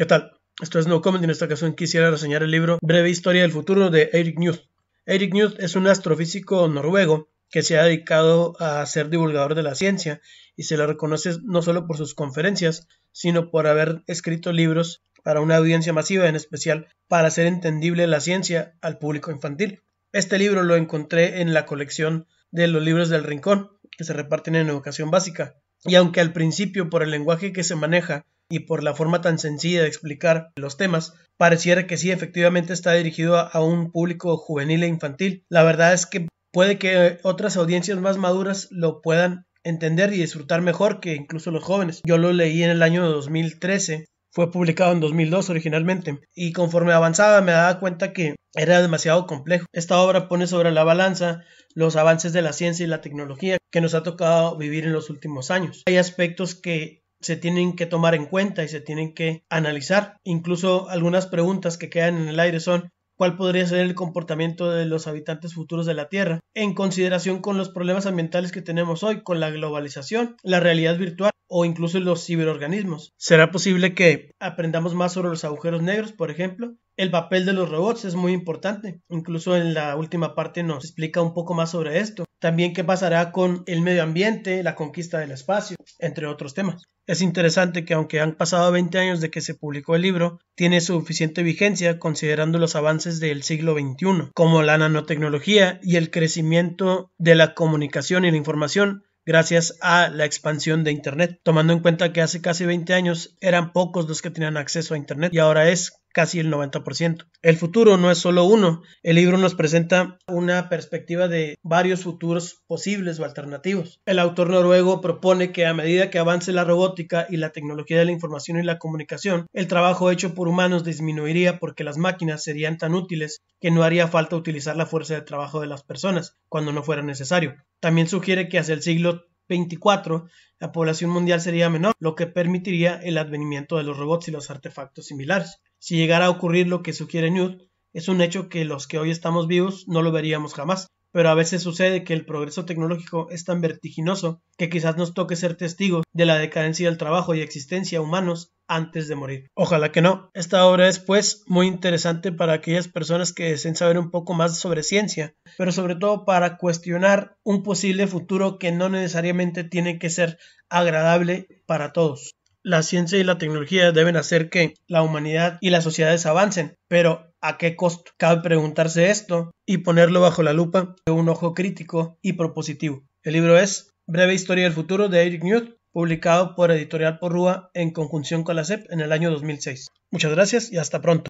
¿Qué tal? Esto es No Comment y en esta ocasión quisiera reseñar el libro Breve Historia del Futuro de Eric Newth. Eric news es un astrofísico noruego que se ha dedicado a ser divulgador de la ciencia y se le reconoce no solo por sus conferencias, sino por haber escrito libros para una audiencia masiva, en especial para hacer entendible la ciencia al público infantil. Este libro lo encontré en la colección de los libros del Rincón, que se reparten en educación básica. Y aunque al principio por el lenguaje que se maneja y por la forma tan sencilla de explicar los temas, pareciera que sí, efectivamente está dirigido a, un público juvenil e infantil. La verdad es que puede que otras audiencias más maduras lo puedan entender y disfrutar mejor que incluso los jóvenes. Yo lo leí en el año 2013 fue publicado en 2002 originalmente, y conforme avanzaba me daba cuenta que era demasiado complejo. Esta obra pone sobre la balanza los avances de la ciencia y la tecnología que nos ha tocado vivir en los últimos años. Hay aspectos que se tienen que tomar en cuenta y se tienen que analizar. Incluso algunas preguntas que quedan en el aire son cuál podría ser el comportamiento de los habitantes futuros de la Tierra, en consideración con los problemas ambientales que tenemos hoy, con la globalización, la realidad virtual o incluso los ciberorganismos. ¿Será posible que aprendamos más sobre los agujeros negros, por ejemplo? El papel de los robots es muy importante. Incluso en la última parte nos explica un poco más sobre esto. También qué pasará con el medio ambiente, la conquista del espacio, entre otros temas. Es interesante que aunque han pasado 20 años de que se publicó el libro, tiene suficiente vigencia considerando los avances del siglo XXI, como la nanotecnología y el crecimiento de la comunicación y la información gracias a la expansión de Internet, tomando en cuenta que hace casi 20 años eran pocos los que tenían acceso a Internet y ahora es casi el 90%. El futuro no es solo uno. El libro nos presenta una perspectiva de varios futuros posibles o alternativos. El autor noruego propone que a medida que avance la robótica y la tecnología de la información y la comunicación, el trabajo hecho por humanos disminuiría porque las máquinas serían tan útiles que no haría falta utilizar la fuerza de trabajo de las personas cuando no fuera necesario. También sugiere que hacia el siglo 24, la población mundial sería menor, lo que permitiría el advenimiento de los robots y los artefactos similares. Si llegara a ocurrir lo que sugiere Newt, es un hecho que los que hoy estamos vivos no lo veríamos jamás, pero a veces sucede que el progreso tecnológico es tan vertiginoso que quizás nos toque ser testigos de la decadencia del trabajo y existencia humanos antes de morir. Ojalá que no. Esta obra es pues muy interesante para aquellas personas que deseen saber un poco más sobre ciencia, pero sobre todo para cuestionar un posible futuro que no necesariamente tiene que ser agradable para todos la ciencia y la tecnología deben hacer que la humanidad y las sociedades avancen, pero ¿a qué costo? Cabe preguntarse esto y ponerlo bajo la lupa de un ojo crítico y propositivo. El libro es Breve Historia del Futuro de Eric Newt, publicado por Editorial Porrúa en conjunción con la CEP en el año 2006. Muchas gracias y hasta pronto.